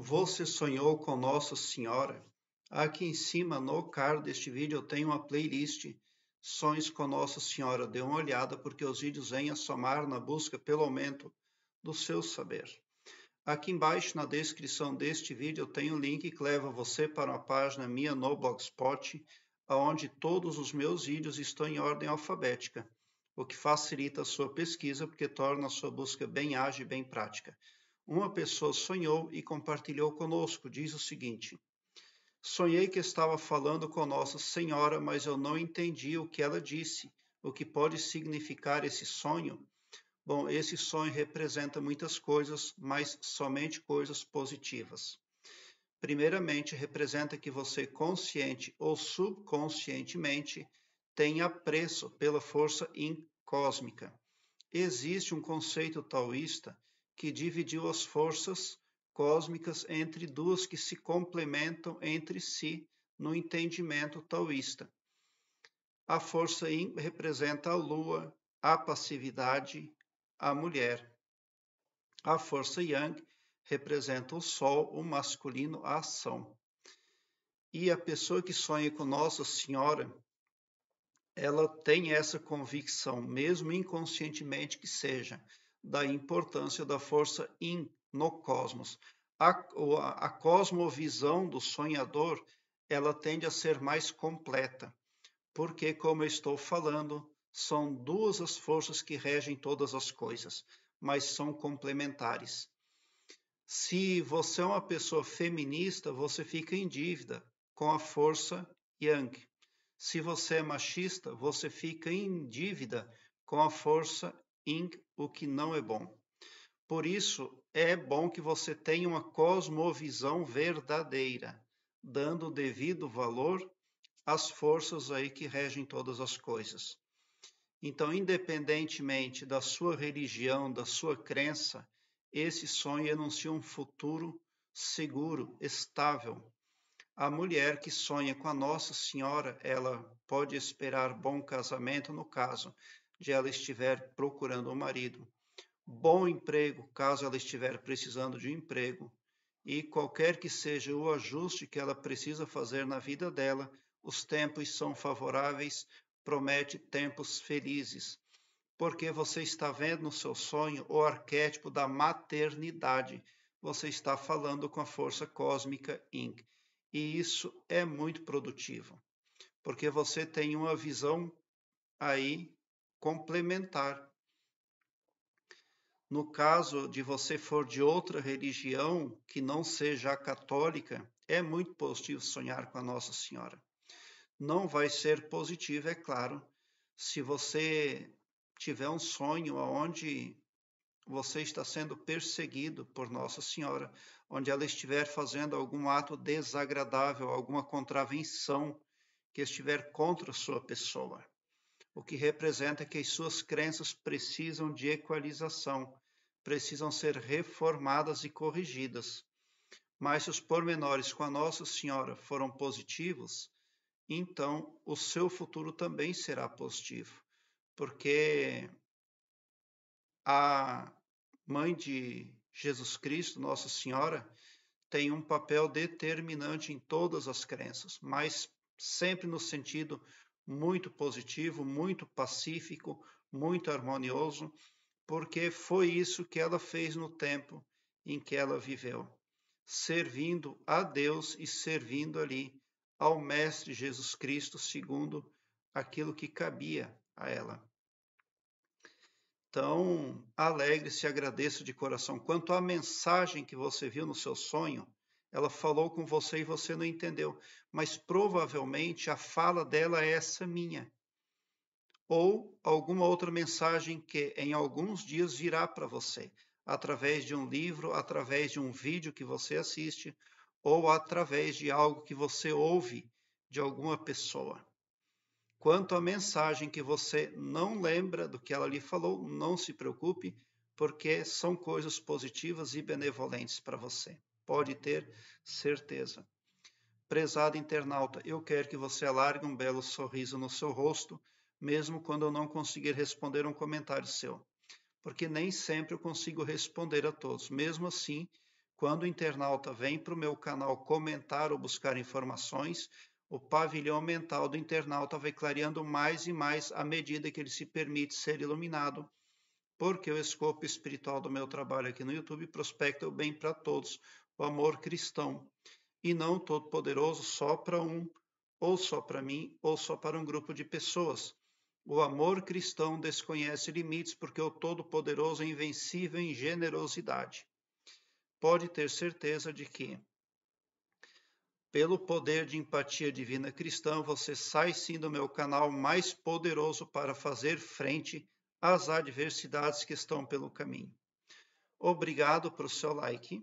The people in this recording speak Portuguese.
Você sonhou com Nossa Senhora? Aqui em cima, no card deste vídeo, eu tenho uma playlist Sonhos com Nossa Senhora. Dê uma olhada, porque os vídeos vêm a somar na busca pelo aumento do seu saber. Aqui embaixo, na descrição deste vídeo, eu tenho um link que leva você para uma página minha no Blogspot, onde todos os meus vídeos estão em ordem alfabética, o que facilita a sua pesquisa, porque torna a sua busca bem ágil e bem prática. Uma pessoa sonhou e compartilhou conosco, diz o seguinte: Sonhei que estava falando com Nossa Senhora, mas eu não entendi o que ela disse. O que pode significar esse sonho? Bom, esse sonho representa muitas coisas, mas somente coisas positivas. Primeiramente, representa que você consciente ou subconscientemente tem apreço pela força incósmica. Existe um conceito taoísta que dividiu as forças cósmicas entre duas que se complementam entre si no entendimento taoísta. A força yin representa a lua, a passividade, a mulher. A força yang representa o sol, o masculino, a ação. E a pessoa que sonha com Nossa Senhora, ela tem essa convicção, mesmo inconscientemente que seja da importância da força yin no cosmos. A, a cosmovisão do sonhador ela tende a ser mais completa, porque, como eu estou falando, são duas as forças que regem todas as coisas, mas são complementares. Se você é uma pessoa feminista, você fica em dívida com a força yang. Se você é machista, você fica em dívida com a força em o que não é bom. Por isso, é bom que você tenha uma cosmovisão verdadeira, dando o devido valor às forças aí que regem todas as coisas. Então, independentemente da sua religião, da sua crença, esse sonho anuncia um futuro seguro, estável. A mulher que sonha com a Nossa Senhora, ela pode esperar bom casamento, no caso de ela estiver procurando um marido, bom emprego, caso ela estiver precisando de um emprego, e qualquer que seja o ajuste que ela precisa fazer na vida dela, os tempos são favoráveis, promete tempos felizes. Porque você está vendo no seu sonho o arquétipo da maternidade. Você está falando com a força cósmica Inc. E isso é muito produtivo. Porque você tem uma visão aí complementar. No caso de você for de outra religião que não seja a católica, é muito positivo sonhar com a Nossa Senhora. Não vai ser positivo, é claro, se você tiver um sonho onde você está sendo perseguido por Nossa Senhora, onde ela estiver fazendo algum ato desagradável, alguma contravenção que estiver contra a sua pessoa o que representa que as suas crenças precisam de equalização, precisam ser reformadas e corrigidas. Mas se os pormenores com a Nossa Senhora foram positivos, então o seu futuro também será positivo, porque a mãe de Jesus Cristo, Nossa Senhora, tem um papel determinante em todas as crenças, mas sempre no sentido muito positivo, muito pacífico, muito harmonioso, porque foi isso que ela fez no tempo em que ela viveu, servindo a Deus e servindo ali ao Mestre Jesus Cristo, segundo aquilo que cabia a ela. Então, alegre-se, agradeça de coração. Quanto à mensagem que você viu no seu sonho, ela falou com você e você não entendeu, mas provavelmente a fala dela é essa minha. Ou alguma outra mensagem que em alguns dias virá para você, através de um livro, através de um vídeo que você assiste, ou através de algo que você ouve de alguma pessoa. Quanto à mensagem que você não lembra do que ela lhe falou, não se preocupe, porque são coisas positivas e benevolentes para você pode ter certeza. Prezado internauta, eu quero que você alargue um belo sorriso no seu rosto, mesmo quando eu não conseguir responder um comentário seu, porque nem sempre eu consigo responder a todos. Mesmo assim, quando o internauta vem para o meu canal comentar ou buscar informações, o pavilhão mental do internauta vai clareando mais e mais à medida que ele se permite ser iluminado, porque o escopo espiritual do meu trabalho aqui no YouTube prospecta o bem para todos, o amor cristão, e não todo-poderoso só para um, ou só para mim, ou só para um grupo de pessoas. O amor cristão desconhece limites porque o Todo-Poderoso é invencível em generosidade. Pode ter certeza de que, pelo poder de empatia divina cristã, você sai sim do meu canal mais poderoso para fazer frente às adversidades que estão pelo caminho. Obrigado pelo seu like.